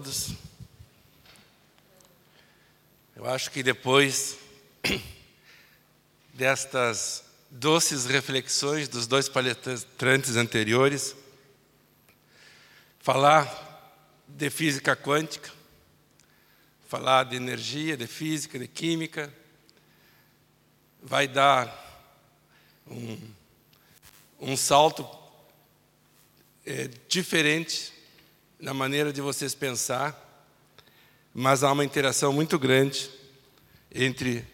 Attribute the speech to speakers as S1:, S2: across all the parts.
S1: todos. Eu acho que depois destas doces reflexões dos dois palestrantes anteriores, falar de física quântica, falar de energia, de física, de química, vai dar um, um salto é, diferente na maneira de vocês pensar, mas há uma interação muito grande entre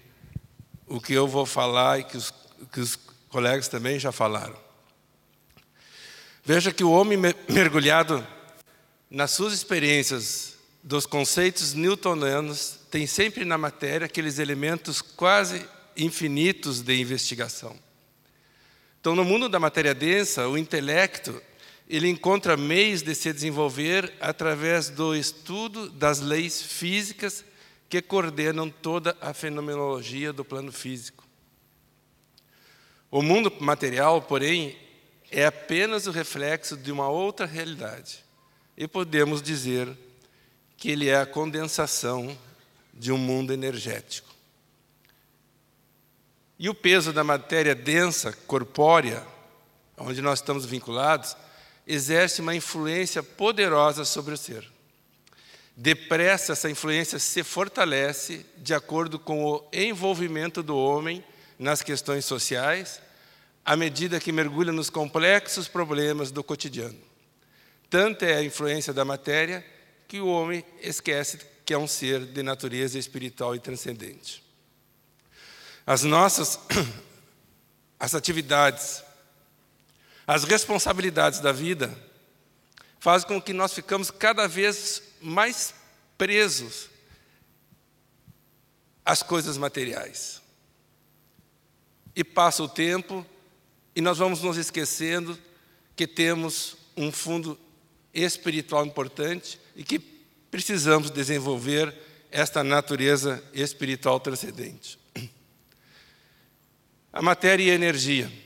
S1: o que eu vou falar e que os, que os colegas também já falaram. Veja que o homem mergulhado nas suas experiências dos conceitos newtonianos tem sempre na matéria aqueles elementos quase infinitos de investigação. Então, no mundo da matéria densa, o intelecto ele encontra meios de se desenvolver através do estudo das leis físicas que coordenam toda a fenomenologia do plano físico. O mundo material, porém, é apenas o reflexo de uma outra realidade. E podemos dizer que ele é a condensação de um mundo energético. E o peso da matéria densa, corpórea, onde nós estamos vinculados, exerce uma influência poderosa sobre o ser. Depressa, essa influência se fortalece de acordo com o envolvimento do homem nas questões sociais, à medida que mergulha nos complexos problemas do cotidiano. Tanta é a influência da matéria que o homem esquece que é um ser de natureza espiritual e transcendente. As nossas as atividades as responsabilidades da vida fazem com que nós ficamos cada vez mais presos às coisas materiais. E passa o tempo e nós vamos nos esquecendo que temos um fundo espiritual importante e que precisamos desenvolver esta natureza espiritual transcendente. A matéria e a energia.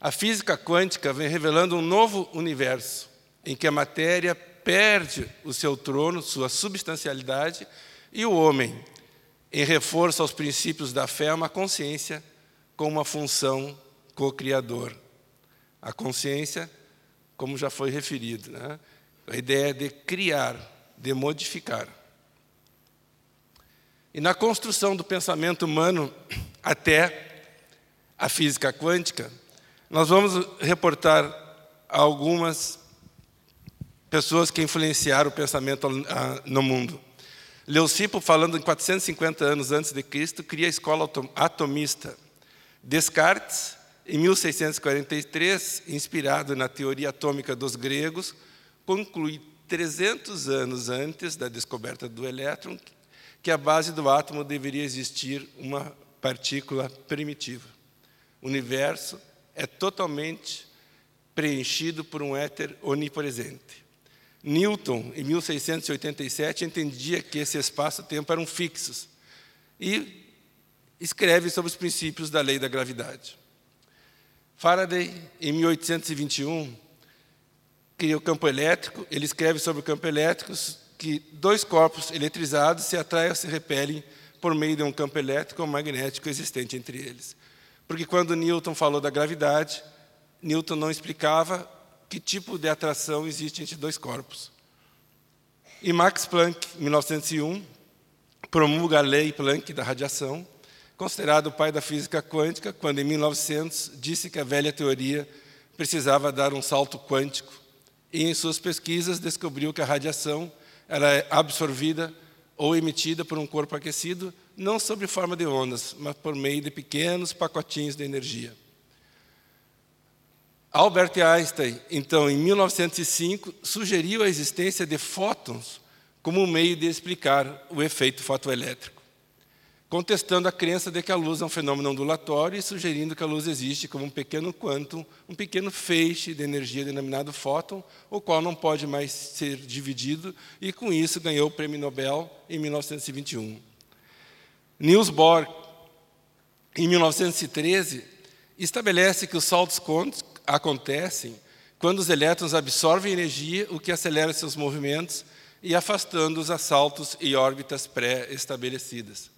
S1: A física quântica vem revelando um novo universo em que a matéria perde o seu trono, sua substancialidade, e o homem, em reforço aos princípios da fé, é uma consciência com uma função co-criador. A consciência, como já foi referido, né? a ideia de criar, de modificar. E na construção do pensamento humano até a física quântica, nós vamos reportar algumas pessoas que influenciaram o pensamento ah, no mundo. Leucipo, falando em 450 anos antes de Cristo, cria a escola atomista. Descartes, em 1643, inspirado na teoria atômica dos gregos, conclui 300 anos antes da descoberta do elétron que a base do átomo deveria existir uma partícula primitiva. universo é totalmente preenchido por um éter onipresente. Newton, em 1687, entendia que esse espaço-tempo eram fixos e escreve sobre os princípios da lei da gravidade. Faraday, em 1821, cria o campo elétrico, ele escreve sobre o campo elétrico que dois corpos eletrizados se atraem ou se repelem por meio de um campo elétrico ou magnético existente entre eles. Porque quando Newton falou da gravidade, Newton não explicava que tipo de atração existe entre dois corpos. E Max Planck, em 1901, promulga a lei Planck da radiação, considerado o pai da física quântica, quando em 1900 disse que a velha teoria precisava dar um salto quântico. E em suas pesquisas descobriu que a radiação era é absorvida ou emitida por um corpo aquecido não sob forma de ondas, mas por meio de pequenos pacotinhos de energia. Albert Einstein, então, em 1905, sugeriu a existência de fótons como um meio de explicar o efeito fotoelétrico, contestando a crença de que a luz é um fenômeno ondulatório e sugerindo que a luz existe como um pequeno quantum, um pequeno feixe de energia denominado fóton, o qual não pode mais ser dividido, e com isso ganhou o Prêmio Nobel em 1921. Niels Bohr, em 1913, estabelece que os saltos acontecem quando os elétrons absorvem energia, o que acelera seus movimentos e afastando-os assaltos saltos e órbitas pré-estabelecidas.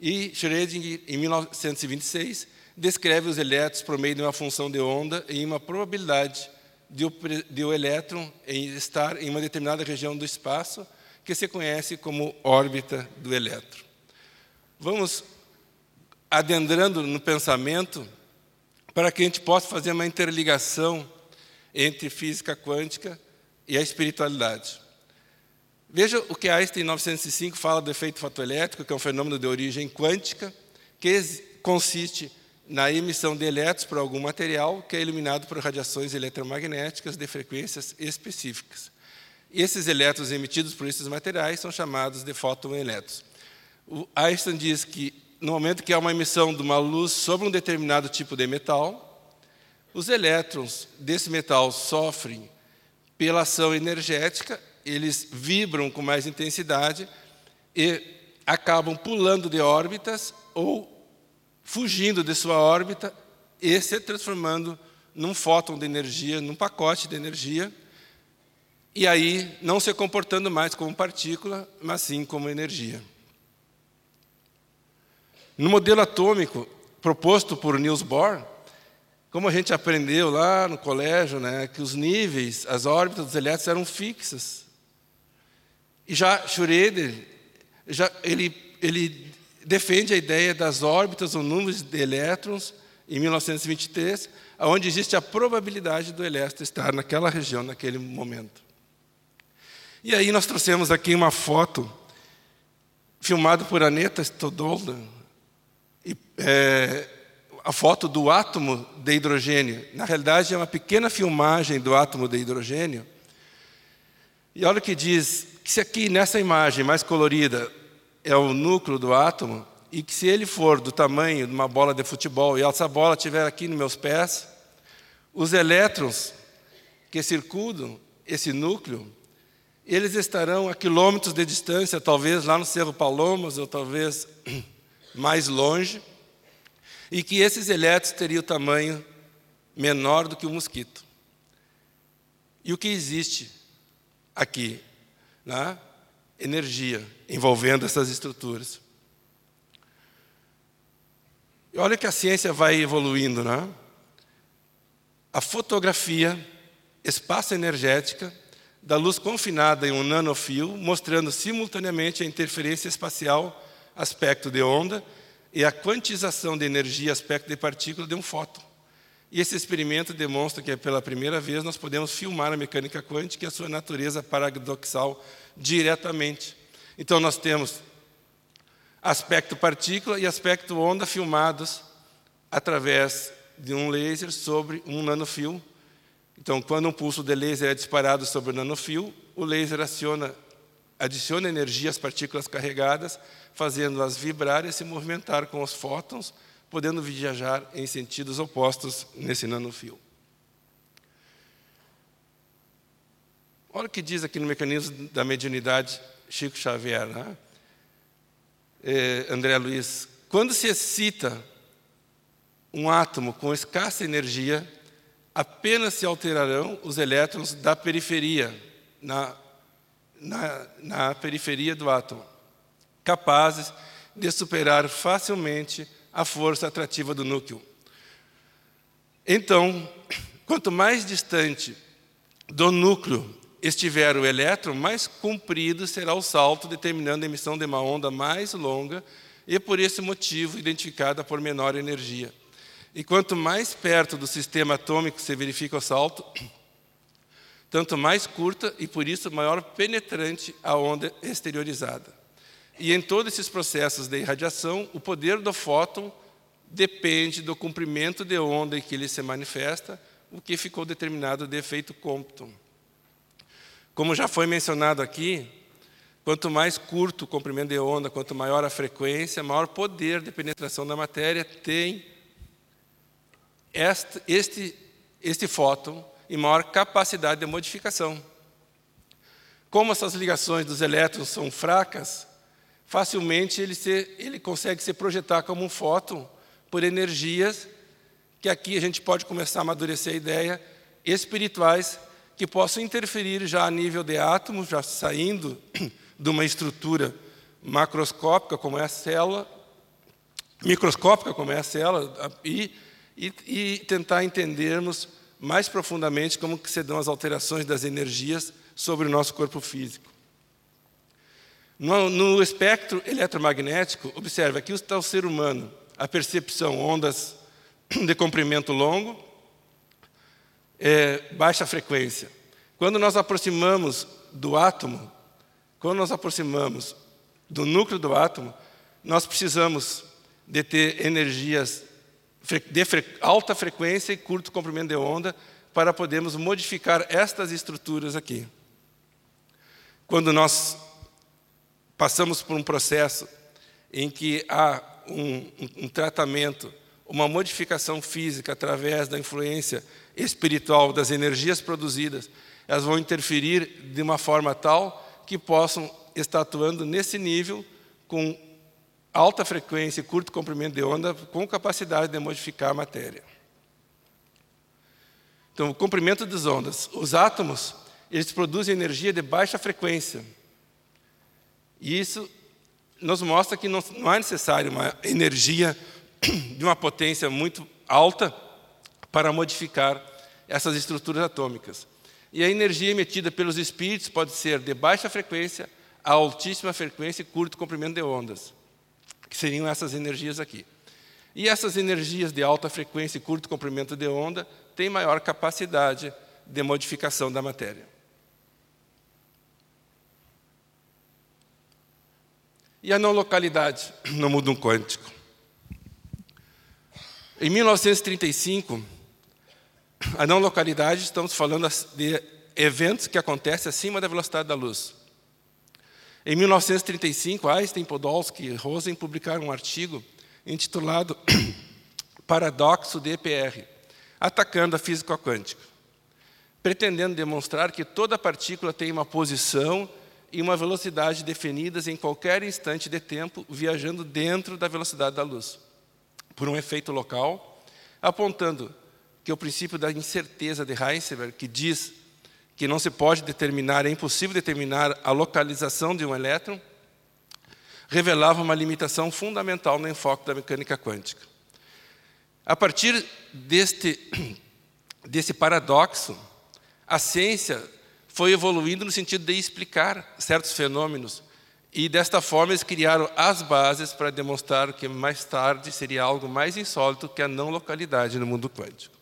S1: E Schrödinger, em 1926, descreve os elétrons por meio de uma função de onda e uma probabilidade de o, de o elétron estar em uma determinada região do espaço que se conhece como órbita do elétron. Vamos adentrando no pensamento para que a gente possa fazer uma interligação entre física quântica e a espiritualidade. Veja o que Einstein, em 1905, fala do efeito fotoelétrico, que é um fenômeno de origem quântica, que consiste na emissão de elétrons por algum material que é iluminado por radiações eletromagnéticas de frequências específicas. Esses elétrons emitidos por esses materiais são chamados de fotoelétrons. O Einstein diz que no momento que há uma emissão de uma luz sobre um determinado tipo de metal, os elétrons desse metal sofrem pela ação energética, eles vibram com mais intensidade e acabam pulando de órbitas ou fugindo de sua órbita e se transformando num fóton de energia, num pacote de energia, e aí não se comportando mais como partícula, mas sim como energia. No modelo atômico proposto por Niels Bohr, como a gente aprendeu lá no colégio, né, que os níveis, as órbitas dos elétrons eram fixas. E já Schrödinger, já, ele, ele defende a ideia das órbitas ou números de elétrons em 1923, onde existe a probabilidade do elétron estar naquela região, naquele momento. E aí nós trouxemos aqui uma foto filmada por Aneta Stodolda, é, a foto do átomo de hidrogênio. Na realidade, é uma pequena filmagem do átomo de hidrogênio. E olha o que diz: que se aqui nessa imagem mais colorida é o núcleo do átomo, e que se ele for do tamanho de uma bola de futebol e essa bola estiver aqui nos meus pés, os elétrons que circundam esse núcleo, eles estarão a quilômetros de distância, talvez lá no Cerro Palomas, ou talvez mais longe, e que esses elétrons teriam o tamanho menor do que o mosquito. E o que existe aqui? Né? Energia envolvendo essas estruturas. E olha que a ciência vai evoluindo, né? A fotografia espaço energética da luz confinada em um nanofio, mostrando simultaneamente a interferência espacial aspecto de onda, e a quantização de energia, aspecto de partícula de um fóton. E esse experimento demonstra que pela primeira vez nós podemos filmar a mecânica quântica e a sua natureza paradoxal diretamente. Então nós temos aspecto partícula e aspecto onda filmados através de um laser sobre um nanofio. Então, quando um pulso de laser é disparado sobre o nanofio, o laser aciona adiciona energia às partículas carregadas, fazendo-as vibrar e se movimentar com os fótons, podendo viajar em sentidos opostos nesse nanofio. Olha o que diz aqui no mecanismo da mediunidade Chico Xavier, né? é, André Luiz. Quando se excita um átomo com escassa energia, apenas se alterarão os elétrons da periferia, na na, na periferia do átomo, capazes de superar facilmente a força atrativa do núcleo. Então, quanto mais distante do núcleo estiver o elétron, mais comprido será o salto, determinando a emissão de uma onda mais longa e, por esse motivo, identificada por menor energia. E quanto mais perto do sistema atômico se verifica o salto, tanto mais curta e por isso maior penetrante a onda exteriorizada. E em todos esses processos de irradiação, o poder do fóton depende do comprimento de onda em que ele se manifesta, o que ficou determinado de efeito Compton. Como já foi mencionado aqui, quanto mais curto o comprimento de onda, quanto maior a frequência, maior poder de penetração da matéria tem este, este, este fóton e maior capacidade de modificação. Como essas ligações dos elétrons são fracas, facilmente ele, se, ele consegue se projetar como um fóton por energias que aqui a gente pode começar a amadurecer a ideia, espirituais que possam interferir já a nível de átomos, já saindo de uma estrutura macroscópica como é a célula, microscópica como é a célula, e, e, e tentar entendermos mais profundamente como que se dão as alterações das energias sobre o nosso corpo físico. No, no espectro eletromagnético, observa aqui está o ser humano, a percepção, ondas de comprimento longo, é, baixa frequência. Quando nós aproximamos do átomo, quando nós aproximamos do núcleo do átomo, nós precisamos de ter energias de fre alta frequência e curto comprimento de onda, para podermos modificar estas estruturas aqui. Quando nós passamos por um processo em que há um, um, tratamento, uma modificação física através da influência espiritual das energias produzidas, elas vão interferir de uma forma tal que possam estar atuando nesse nível com alta frequência e curto comprimento de onda com capacidade de modificar a matéria. Então, o comprimento das ondas. Os átomos, eles produzem energia de baixa frequência. E isso nos mostra que não, não é necessário uma energia de uma potência muito alta para modificar essas estruturas atômicas. E a energia emitida pelos espíritos pode ser de baixa frequência a altíssima frequência e curto comprimento de ondas que seriam essas energias aqui. E essas energias de alta frequência e curto comprimento de onda têm maior capacidade de modificação da matéria. E a não localidade no mundo quântico? Em 1935, a não localidade, estamos falando de eventos que acontecem acima da velocidade da luz. Em 1935, Einstein, Podolsky e Rosen publicaram um artigo intitulado Paradoxo de EPR, atacando a física quântica, pretendendo demonstrar que toda partícula tem uma posição e uma velocidade definidas em qualquer instante de tempo, viajando dentro da velocidade da luz, por um efeito local, apontando que o princípio da incerteza de Heisenberg, que diz que não se pode determinar, é impossível determinar a localização de um elétron, revelava uma limitação fundamental no enfoque da mecânica quântica. A partir deste, desse paradoxo, a ciência foi evoluindo no sentido de explicar certos fenômenos, e desta forma eles criaram as bases para demonstrar que mais tarde seria algo mais insólito que a não localidade no mundo quântico.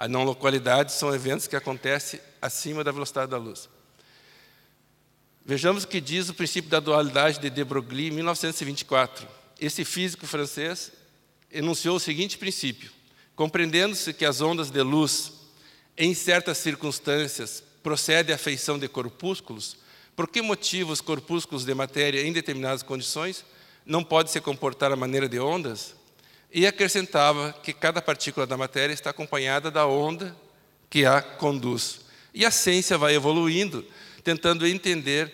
S1: A não localidade são eventos que acontecem acima da velocidade da luz. Vejamos o que diz o princípio da dualidade de De Broglie, em 1924. Esse físico francês enunciou o seguinte princípio: compreendendo-se que as ondas de luz, em certas circunstâncias, procedem à feição de corpúsculos, por que motivo os corpúsculos de matéria, em determinadas condições, não podem se comportar à maneira de ondas? e acrescentava que cada partícula da matéria está acompanhada da onda que a conduz. E a ciência vai evoluindo, tentando entender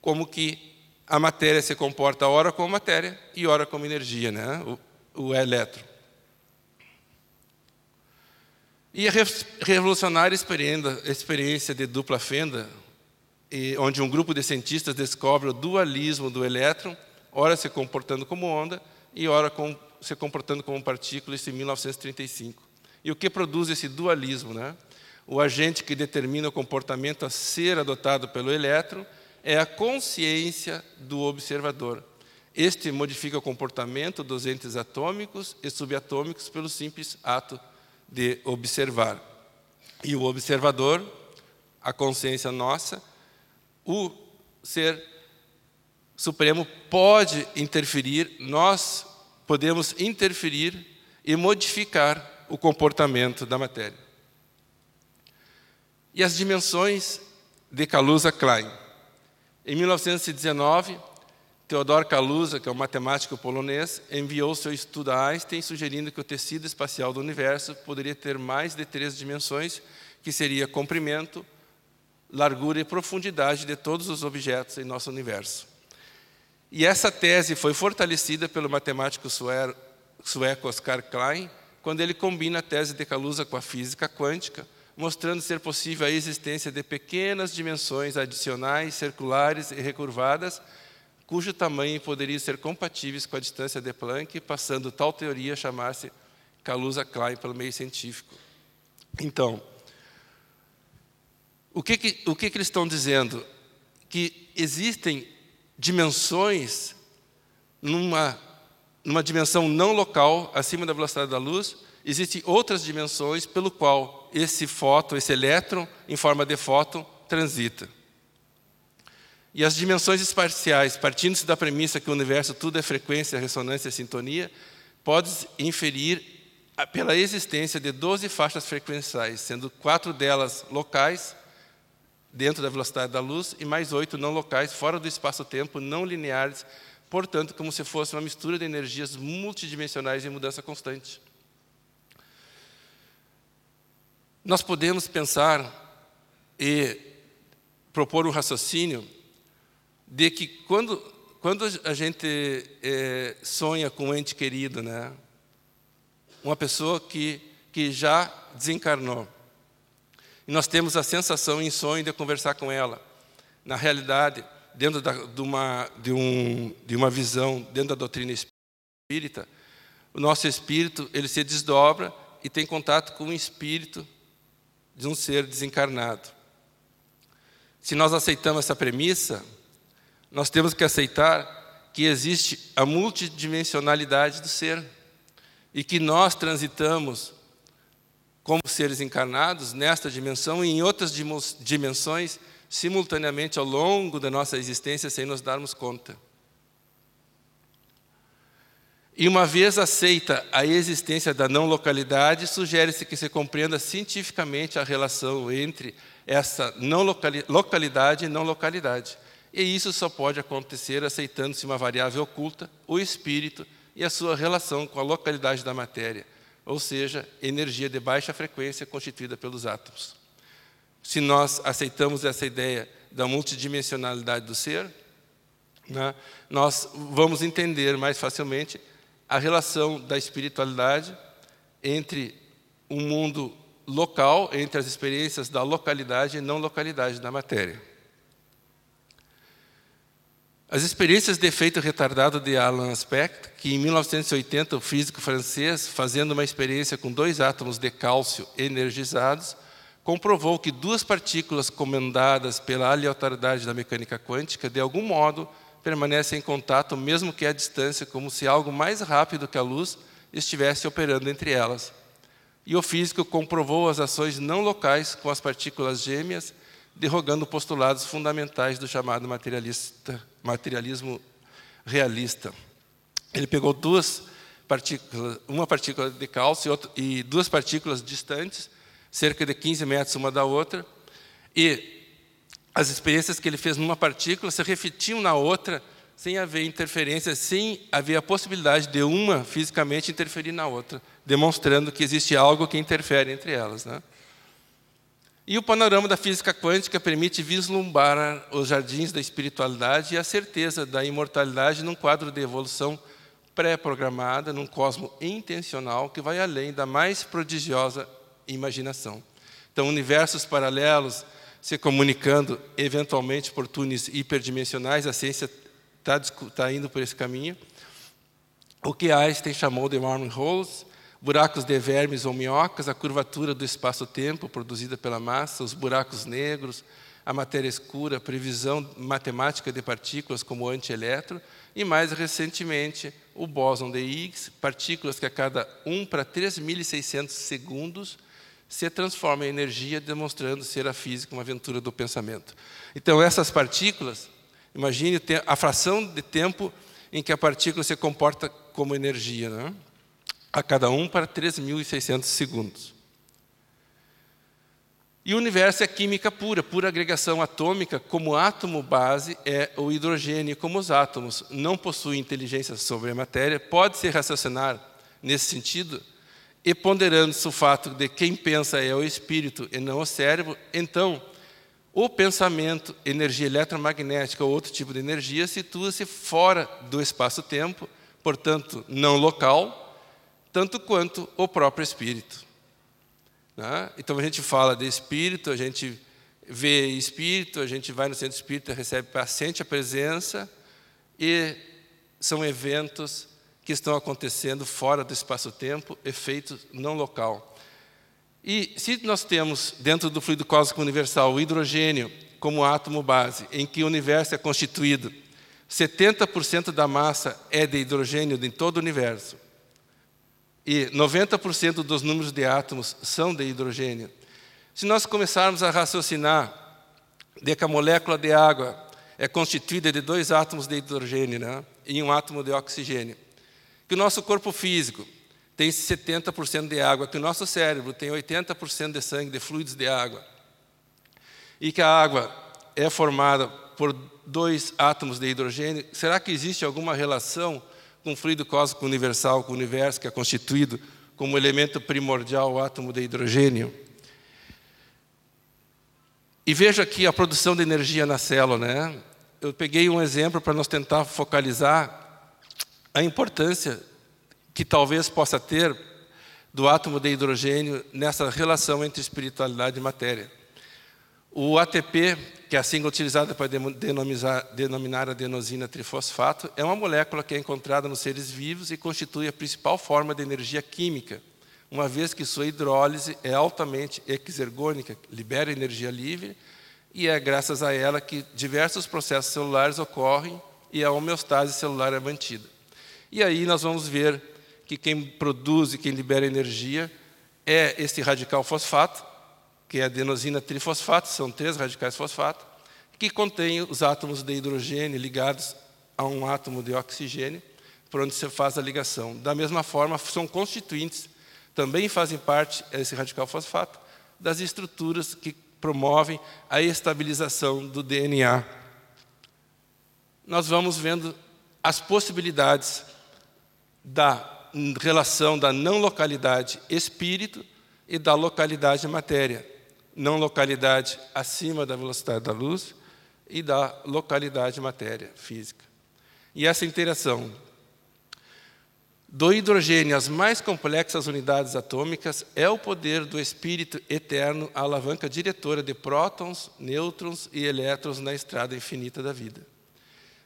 S1: como que a matéria se comporta ora como matéria e ora como energia, né? o, o elétron. E a revolucionária experiência de dupla fenda, onde um grupo de cientistas descobre o dualismo do elétron, ora se comportando como onda e ora com, se comportando como partículas em 1935. E o que produz esse dualismo? Né? O agente que determina o comportamento a ser adotado pelo elétron é a consciência do observador. Este modifica o comportamento dos entes atômicos e subatômicos pelo simples ato de observar. E o observador, a consciência nossa, o ser supremo pode interferir, nós podemos interferir e modificar o comportamento da matéria. E as dimensões de Kaluza Klein. Em 1919, Theodor Kaluza, que é um matemático polonês, enviou seu estudo a Einstein sugerindo que o tecido espacial do universo poderia ter mais de três dimensões, que seria comprimento, largura e profundidade de todos os objetos em nosso universo. E essa tese foi fortalecida pelo matemático sueco Oscar Klein, quando ele combina a tese de Kaluza com a física quântica, mostrando ser possível a existência de pequenas dimensões adicionais, circulares e recurvadas, cujo tamanho poderia ser compatíveis com a distância de Planck, passando tal teoria a chamar-se Kaluza-Klein pelo meio científico. Então, o que, que o que, que eles estão dizendo? Que existem dimensões numa, numa dimensão não local, acima da velocidade da luz, existem outras dimensões pelo qual esse fóton, esse elétron, em forma de fóton, transita. E as dimensões espaciais, partindo-se da premissa que o universo tudo é frequência, ressonância e sintonia, pode inferir pela existência de 12 faixas frequenciais, sendo quatro delas locais dentro da velocidade da luz e mais oito não locais fora do espaço-tempo, não lineares, portanto, como se fosse uma mistura de energias multidimensionais em mudança constante. Nós podemos pensar e propor um raciocínio de que quando, quando a gente é, sonha com um ente querido, né? uma pessoa que, que já desencarnou, e nós temos a sensação em sonho de conversar com ela. Na realidade, dentro da, de, uma, de, um, de uma visão, dentro da doutrina espírita, o nosso espírito ele se desdobra e tem contato com o espírito de um ser desencarnado. Se nós aceitamos essa premissa, nós temos que aceitar que existe a multidimensionalidade do ser e que nós transitamos como seres encarnados nesta dimensão e em outras dimensões simultaneamente ao longo da nossa existência sem nos darmos conta. E uma vez aceita a existência da não localidade, sugere-se que se compreenda cientificamente a relação entre essa não locali localidade e não localidade. E isso só pode acontecer aceitando-se uma variável oculta, o espírito e a sua relação com a localidade da matéria, ou seja, energia de baixa frequência constituída pelos átomos. Se nós aceitamos essa ideia da multidimensionalidade do ser, né, nós vamos entender mais facilmente a relação da espiritualidade entre o um mundo local, entre as experiências da localidade e não localidade da matéria. As experiências de efeito retardado de Alan Aspect, que em 1980 o físico francês, fazendo uma experiência com dois átomos de cálcio energizados, comprovou que duas partículas comendadas pela aleatoriedade da mecânica quântica, de algum modo, permanecem em contato, mesmo que à distância, como se algo mais rápido que a luz estivesse operando entre elas. E o físico comprovou as ações não locais com as partículas gêmeas derrogando postulados fundamentais do chamado materialismo realista. Ele pegou duas partículas, uma partícula de cálcio e, outra, e duas partículas distantes, cerca de 15 metros uma da outra, e as experiências que ele fez numa partícula se refletiam na outra sem haver interferência, sem haver a possibilidade de uma fisicamente interferir na outra, demonstrando que existe algo que interfere entre elas. Né? E o panorama da física quântica permite vislumbrar os jardins da espiritualidade e a certeza da imortalidade num quadro de evolução pré-programada, num cosmo intencional que vai além da mais prodigiosa imaginação. Então, universos paralelos se comunicando eventualmente por túneis hiperdimensionais, a ciência está tá indo por esse caminho. O que Einstein chamou de wormholes, buracos de vermes ou minhocas, a curvatura do espaço-tempo produzida pela massa, os buracos negros, a matéria escura, a previsão matemática de partículas como antielétron e, mais recentemente, o bóson de Higgs, partículas que a cada 1 para 3.600 segundos se transformam em energia, demonstrando ser a física uma aventura do pensamento. Então, essas partículas, imagine a fração de tempo em que a partícula se comporta como energia. Não é? a cada um para 3.600 segundos. E o universo é química pura, pura agregação atômica, como átomo base é o hidrogênio, como os átomos não possuem inteligência sobre a matéria, pode-se raciocinar nesse sentido, e ponderando-se o fato de quem pensa é o espírito e não o cérebro, então o pensamento, energia eletromagnética ou outro tipo de energia, situa-se fora do espaço-tempo, portanto, não local, tanto quanto o próprio Espírito. Né? Então a gente fala de Espírito, a gente vê Espírito, a gente vai no centro Espírito, recebe paciente a presença, e são eventos que estão acontecendo fora do espaço-tempo, efeitos não local. E se nós temos dentro do fluido cósmico universal o hidrogênio como átomo base, em que o universo é constituído, 70% da massa é de hidrogênio em todo o universo, e 90% dos números de átomos são de hidrogênio. Se nós começarmos a raciocinar de que a molécula de água é constituída de dois átomos de hidrogênio né, e um átomo de oxigênio, que o nosso corpo físico tem 70% de água, que o nosso cérebro tem 80% de sangue, de fluidos de água, e que a água é formada por dois átomos de hidrogênio, será que existe alguma relação com o fluido cósmico universal, com o universo que é constituído como elemento primordial o átomo de hidrogênio. E veja aqui a produção de energia na célula, né? Eu peguei um exemplo para nós tentar focalizar a importância que talvez possa ter do átomo de hidrogênio nessa relação entre espiritualidade e matéria. O ATP, que é a sigla utilizada para denominar adenosina trifosfato, é uma molécula que é encontrada nos seres vivos e constitui a principal forma de energia química, uma vez que sua hidrólise é altamente exergônica, libera energia livre, e é graças a ela que diversos processos celulares ocorrem e a homeostase celular é mantida. E aí nós vamos ver que quem produz e quem libera energia é este radical fosfato, que é adenosina trifosfato, são três radicais fosfato, que contém os átomos de hidrogênio ligados a um átomo de oxigênio, por onde você faz a ligação. Da mesma forma, são constituintes, também fazem parte, é esse radical fosfato, das estruturas que promovem a estabilização do DNA. Nós vamos vendo as possibilidades da relação da não localidade espírito e da localidade matéria não localidade acima da velocidade da luz e da localidade matéria física. E essa interação do hidrogênio às mais complexas unidades atômicas é o poder do espírito eterno, a alavanca diretora de prótons, nêutrons e elétrons na estrada infinita da vida.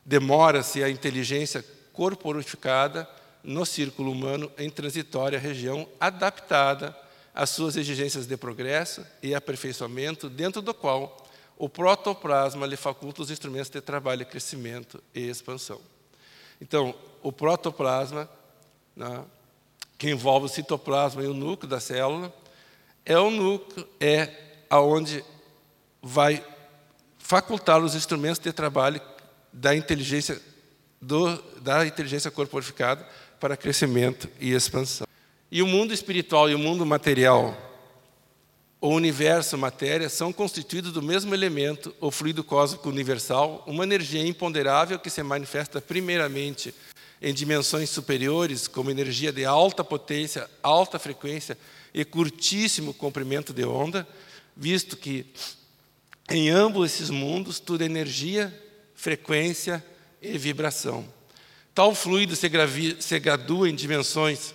S1: Demora-se a inteligência corporificada no círculo humano em transitória região adaptada as suas exigências de progresso e aperfeiçoamento, dentro do qual o protoplasma lhe faculta os instrumentos de trabalho, crescimento e expansão. Então, o protoplasma, né, que envolve o citoplasma e o núcleo da célula, é o núcleo, é aonde vai facultar os instrumentos de trabalho da inteligência, do, da inteligência corporificada para crescimento e expansão. E o mundo espiritual e o mundo material, o universo, a matéria, são constituídos do mesmo elemento, o fluido cósmico universal, uma energia imponderável que se manifesta primeiramente em dimensões superiores, como energia de alta potência, alta frequência e curtíssimo comprimento de onda, visto que em ambos esses mundos tudo é energia, frequência e vibração. Tal fluido se, se gradua em dimensões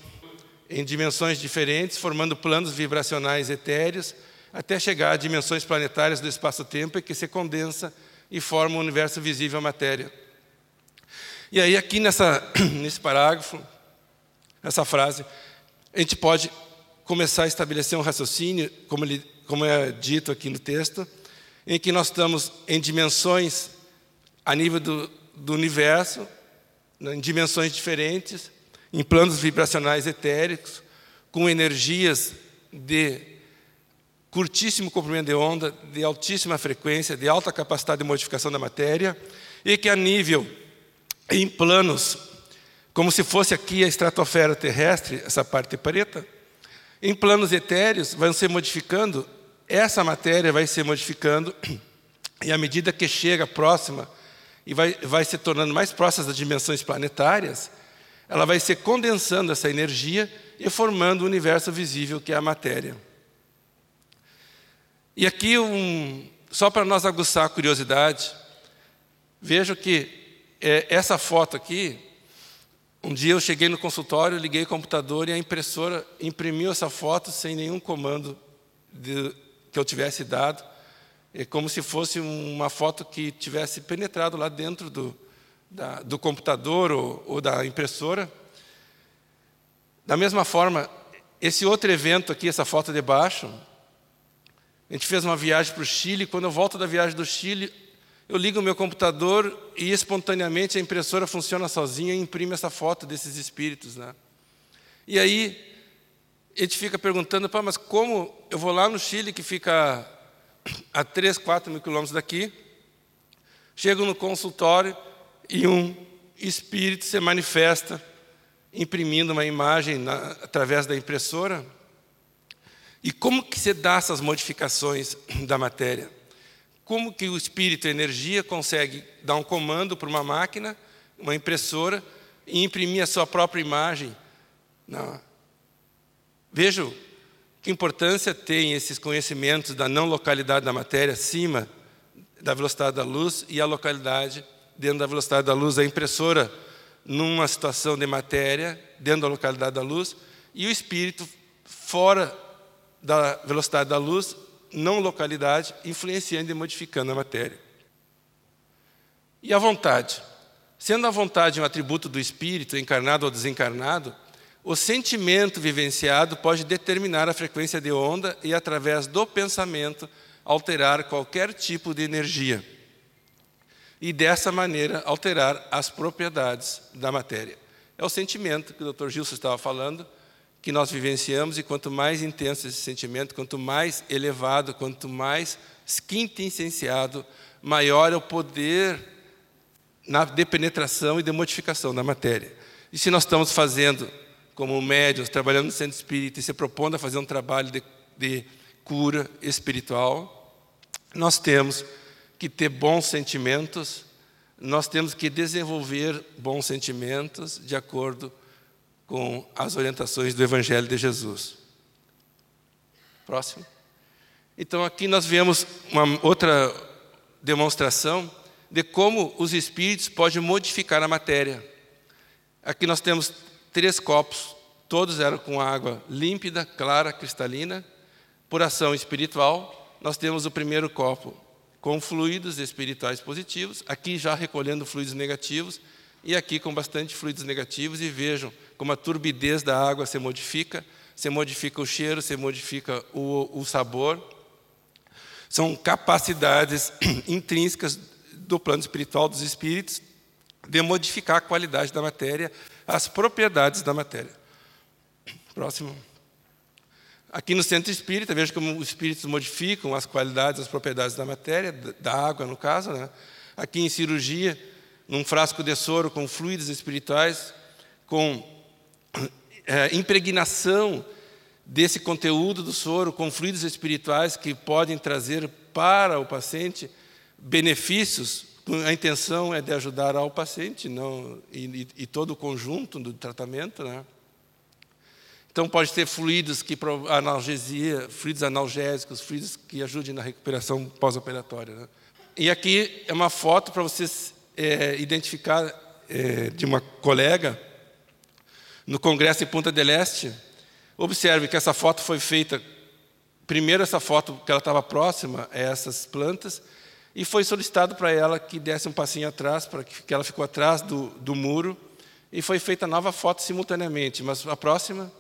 S1: em dimensões diferentes, formando planos vibracionais etéreos, até chegar a dimensões planetárias do espaço-tempo que se condensa e forma o universo visível à matéria. E aí, aqui nessa, nesse parágrafo, nessa frase, a gente pode começar a estabelecer um raciocínio, como, ele, como é dito aqui no texto, em que nós estamos em dimensões a nível do, do universo, né, em dimensões diferentes, em planos vibracionais etéricos, com energias de curtíssimo comprimento de onda, de altíssima frequência, de alta capacidade de modificação da matéria, e que a nível, em planos, como se fosse aqui a estratosfera terrestre, essa parte preta, em planos etéreos, vão ser modificando, essa matéria vai ser modificando, e à medida que chega próxima, e vai, vai se tornando mais próximas das dimensões planetárias, ela vai ser condensando essa energia e formando o universo visível que é a matéria. E aqui, um, só para nós aguçar a curiosidade, vejo que é, essa foto aqui, um dia eu cheguei no consultório, liguei o computador e a impressora imprimiu essa foto sem nenhum comando de, que eu tivesse dado, é como se fosse uma foto que tivesse penetrado lá dentro do, da, do computador ou, ou da impressora. Da mesma forma, esse outro evento aqui, essa foto de baixo, a gente fez uma viagem para o Chile. Quando eu volto da viagem do Chile, eu ligo o meu computador e espontaneamente a impressora funciona sozinha e imprime essa foto desses espíritos. Né? E aí a gente fica perguntando, Pá, mas como eu vou lá no Chile, que fica a 3, 4 mil quilômetros daqui, chego no consultório e um espírito se manifesta imprimindo uma imagem na, através da impressora. E como que se dá essas modificações da matéria? Como que o espírito, a energia, consegue dar um comando para uma máquina, uma impressora, e imprimir a sua própria imagem? Não. Vejo que importância tem esses conhecimentos da não localidade da matéria acima da velocidade da luz e a localidade dentro da velocidade da luz, a impressora numa situação de matéria, dentro da localidade da luz, e o espírito fora da velocidade da luz, não localidade, influenciando e modificando a matéria. E a vontade. Sendo a vontade um atributo do espírito, encarnado ou desencarnado, o sentimento vivenciado pode determinar a frequência de onda e, através do pensamento, alterar qualquer tipo de energia e dessa maneira alterar as propriedades da matéria. É o sentimento que o Dr. Gilson estava falando, que nós vivenciamos, e quanto mais intenso esse sentimento, quanto mais elevado, quanto mais quintessenciado, maior é o poder na penetração e de modificação da matéria. E se nós estamos fazendo, como médios, trabalhando no centro espírita e se propondo a fazer um trabalho de, de cura espiritual, nós temos que ter bons sentimentos, nós temos que desenvolver bons sentimentos de acordo com as orientações do Evangelho de Jesus. Próximo. Então, aqui nós vemos uma outra demonstração de como os espíritos podem modificar a matéria. Aqui nós temos três copos, todos eram com água límpida, clara, cristalina. Por ação espiritual, nós temos o primeiro copo, com fluidos espirituais positivos, aqui já recolhendo fluidos negativos, e aqui com bastante fluidos negativos, e vejam como a turbidez da água se modifica, se modifica o cheiro, se modifica o, o sabor. São capacidades intrínsecas do plano espiritual dos espíritos de modificar a qualidade da matéria, as propriedades da matéria. Próximo. Aqui no centro espírita, veja como os espíritos modificam as qualidades, as propriedades da matéria, da água, no caso. Né? Aqui em cirurgia, num frasco de soro com fluidos espirituais, com é, impregnação desse conteúdo do soro com fluidos espirituais que podem trazer para o paciente benefícios. A intenção é de ajudar ao paciente não, e, e todo o conjunto do tratamento. Né? Então, pode ter fluidos que analgesia, fluidos analgésicos, fluidos que ajudem na recuperação pós-operatória. Né? E aqui é uma foto para vocês é, identificar é, de uma colega no congresso em Punta del Este. Observe que essa foto foi feita. Primeiro, essa foto que ela estava próxima a essas plantas, e foi solicitado para ela que desse um passinho atrás, para que, que ela ficou atrás do, do muro, e foi feita nova foto simultaneamente, mas a próxima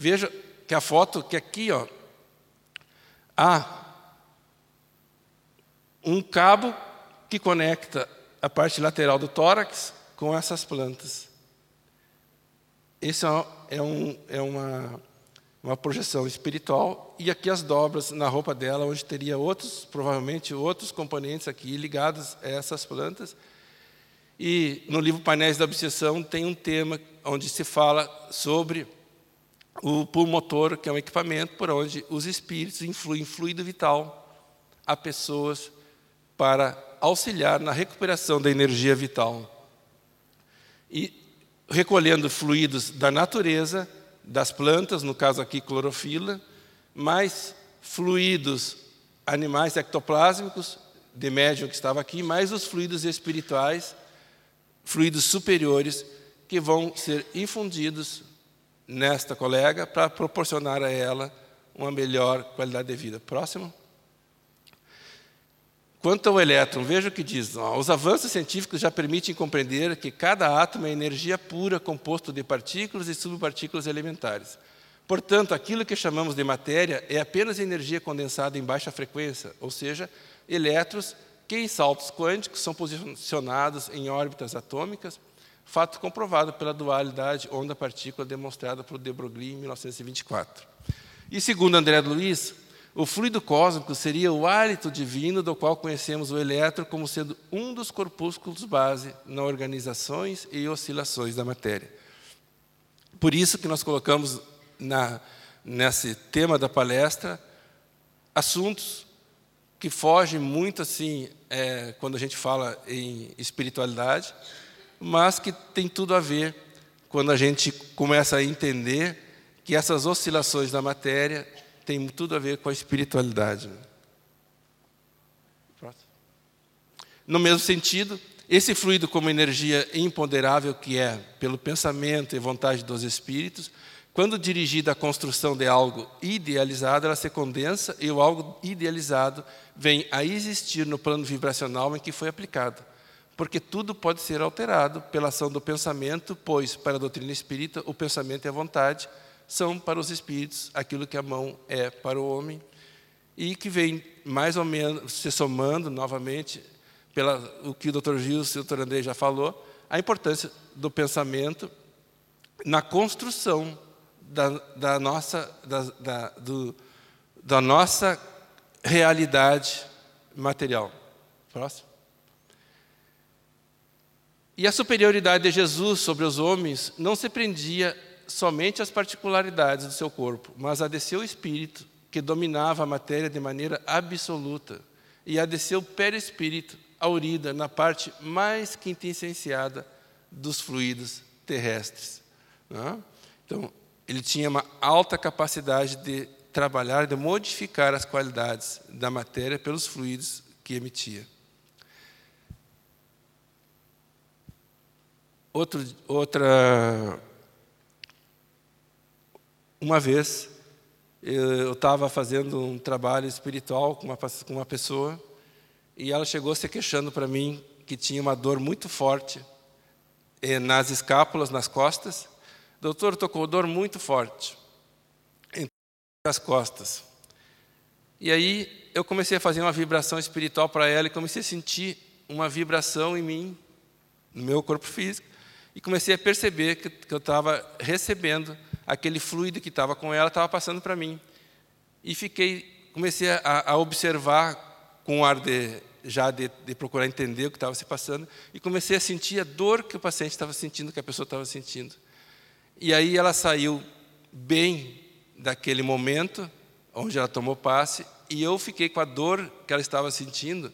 S1: Veja que a foto que aqui, ó, há um cabo que conecta a parte lateral do tórax com essas plantas. Esse é, é, um, é uma, uma projeção espiritual e aqui as dobras na roupa dela, onde teria outros, provavelmente outros componentes aqui ligados a essas plantas. E no livro Painéis da Obsessão tem um tema onde se fala sobre o pulmotor, que é um equipamento por onde os espíritos influem fluido vital a pessoas para auxiliar na recuperação da energia vital. E recolhendo fluidos da natureza, das plantas, no caso aqui clorofila, mais fluidos animais ectoplásmicos, de médium que estava aqui, mais os fluidos espirituais, fluidos superiores, que vão ser infundidos nesta colega para proporcionar a ela uma melhor qualidade de vida. Próximo. Quanto ao elétron, veja o que diz. Os avanços científicos já permitem compreender que cada átomo é energia pura composto de partículas e subpartículas elementares. Portanto, aquilo que chamamos de matéria é apenas energia condensada em baixa frequência, ou seja, elétrons que em saltos quânticos são posicionados em órbitas atômicas fato comprovado pela dualidade onda-partícula demonstrada por de Broglie em 1924. E segundo André Luiz, o fluido cósmico seria o hálito divino do qual conhecemos o elétron como sendo um dos corpúsculos base nas organizações e oscilações da matéria. Por isso que nós colocamos na, nesse tema da palestra assuntos que fogem muito assim é, quando a gente fala em espiritualidade, mas que tem tudo a ver quando a gente começa a entender que essas oscilações da matéria têm tudo a ver com a espiritualidade. No mesmo sentido, esse fluido como energia imponderável que é pelo pensamento e vontade dos espíritos, quando dirigida à construção de algo idealizado, ela se condensa e o algo idealizado vem a existir no plano vibracional em que foi aplicado porque tudo pode ser alterado pela ação do pensamento, pois, para a doutrina espírita, o pensamento e a vontade são para os espíritos aquilo que a mão é para o homem, e que vem mais ou menos se somando novamente, pela, o que o doutor gil e o doutor André já falou, a importância do pensamento na construção da, da nossa, da, da, do, da nossa realidade material. Próximo. E a superioridade de Jesus sobre os homens não se prendia somente às particularidades do seu corpo, mas a de seu espírito, que dominava a matéria de maneira absoluta, e a de seu perispírito, aurida na parte mais quintessenciada dos fluidos terrestres. Né? Então, ele tinha uma alta capacidade de trabalhar, de modificar as qualidades da matéria pelos fluidos que emitia. Outro, outra. Uma vez, eh, eu estava fazendo um trabalho espiritual com uma, com uma pessoa e ela chegou se queixando para mim que tinha uma dor muito forte eh, nas escápulas, nas costas. Doutor, estou com dor muito forte nas costas. E aí eu comecei a fazer uma vibração espiritual para ela e comecei a sentir uma vibração em mim, no meu corpo físico e comecei a perceber que, que eu estava recebendo aquele fluido que estava com ela, estava passando para mim. E fiquei, comecei a, a observar com o ar de, já de, de procurar entender o que estava se passando, e comecei a sentir a dor que o paciente estava sentindo, que a pessoa estava sentindo. E aí ela saiu bem daquele momento, onde ela tomou passe, e eu fiquei com a dor que ela estava sentindo,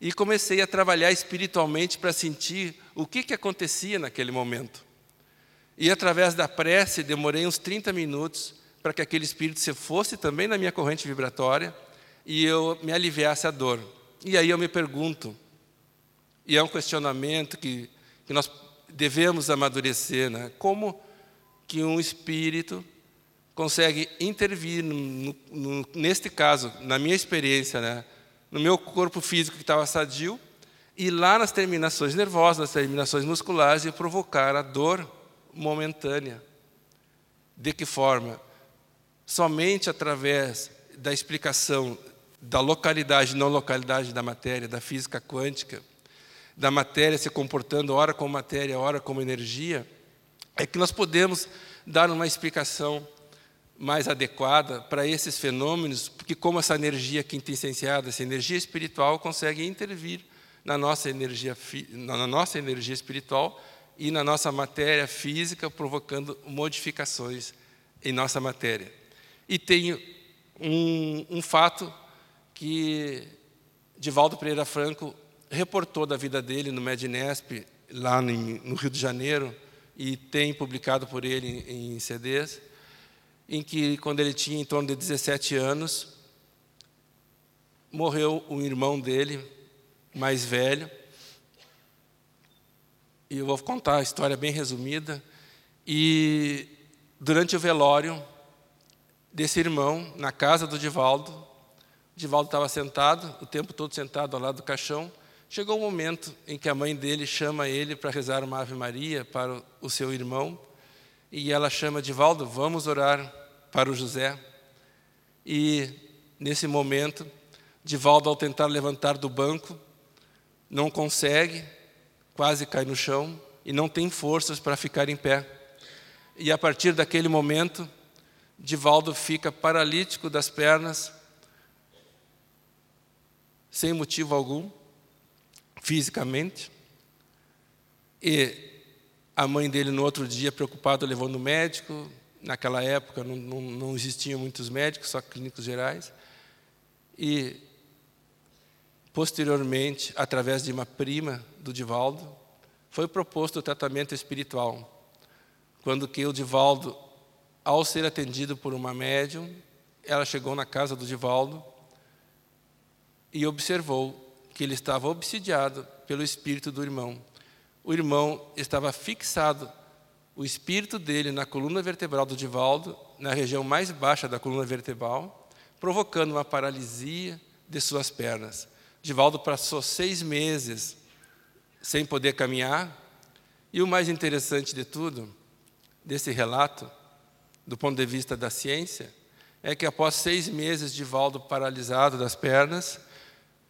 S1: e comecei a trabalhar espiritualmente para sentir o que, que acontecia naquele momento. E através da prece, demorei uns 30 minutos para que aquele espírito se fosse também na minha corrente vibratória e eu me aliviasse a dor. E aí eu me pergunto, e é um questionamento que, que nós devemos amadurecer, né? como que um espírito consegue intervir, no, no, neste caso, na minha experiência, né? no meu corpo físico que estava sadio, e lá nas terminações nervosas, nas terminações musculares, e provocar a dor momentânea. De que forma? Somente através da explicação da localidade e não localidade da matéria, da física quântica, da matéria se comportando ora como matéria, ora como energia, é que nós podemos dar uma explicação mais adequada para esses fenômenos, porque como essa energia quintessenciada, é essa energia espiritual consegue intervir na nossa energia na nossa energia espiritual e na nossa matéria física, provocando modificações em nossa matéria. E tem um, um fato que Divaldo Pereira Franco reportou da vida dele no Mednesp, lá no, no Rio de Janeiro, e tem publicado por ele em, em CDs, em que, quando ele tinha em torno de 17 anos, morreu um irmão dele, mais velho. E eu vou contar a história bem resumida. E durante o velório desse irmão, na casa do Divaldo, o Divaldo estava sentado, o tempo todo sentado ao lado do caixão. Chegou o um momento em que a mãe dele chama ele para rezar uma Ave Maria para o seu irmão e ela chama Divaldo, vamos orar para o José. E nesse momento, Divaldo, ao tentar levantar do banco, não consegue, quase cai no chão e não tem forças para ficar em pé. E a partir daquele momento, Divaldo fica paralítico das pernas, sem motivo algum, fisicamente, e a mãe dele, no outro dia, preocupada, levou no médico. Naquela época não, não, não existiam muitos médicos, só clínicos gerais. E, posteriormente, através de uma prima do Divaldo, foi proposto o tratamento espiritual. Quando que o Divaldo, ao ser atendido por uma médium, ela chegou na casa do Divaldo e observou que ele estava obsidiado pelo espírito do irmão o irmão estava fixado, o espírito dele, na coluna vertebral do Divaldo, na região mais baixa da coluna vertebral, provocando uma paralisia de suas pernas. Divaldo passou seis meses sem poder caminhar, e o mais interessante de tudo, desse relato, do ponto de vista da ciência, é que após seis meses de Valdo paralisado das pernas,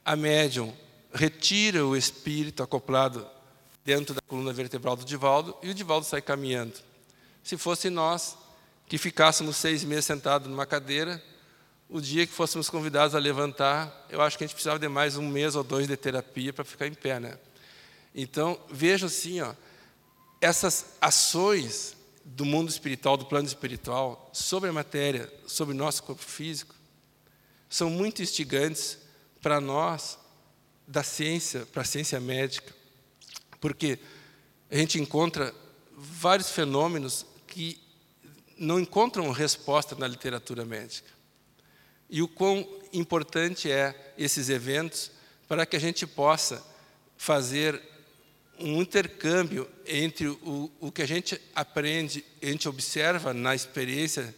S1: a médium retira o espírito acoplado dentro da coluna vertebral do Divaldo e o Divaldo sai caminhando. Se fosse nós que ficássemos seis meses sentados numa cadeira, o dia que fôssemos convidados a levantar, eu acho que a gente precisava de mais um mês ou dois de terapia para ficar em pé, né? Então veja assim, ó, essas ações do mundo espiritual, do plano espiritual, sobre a matéria, sobre o nosso corpo físico, são muito instigantes para nós da ciência, para a ciência médica, porque a gente encontra vários fenômenos que não encontram resposta na literatura médica. E o quão importante é esses eventos para que a gente possa fazer um intercâmbio entre o, o que a gente aprende, a gente observa na experiência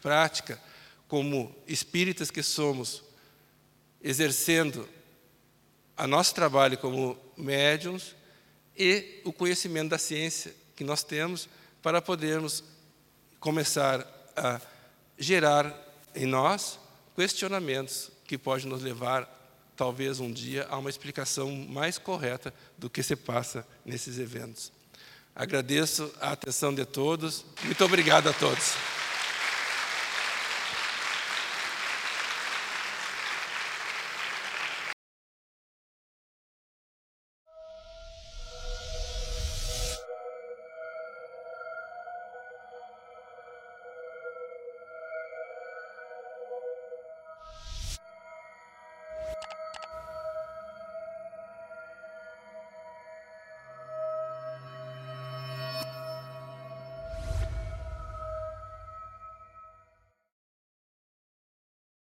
S1: prática, como espíritas que somos, exercendo a nosso trabalho como médiums e o conhecimento da ciência que nós temos para podermos começar a gerar em nós questionamentos que podem nos levar, talvez um dia, a uma explicação mais correta do que se passa nesses eventos. Agradeço a atenção de todos. Muito obrigado a todos.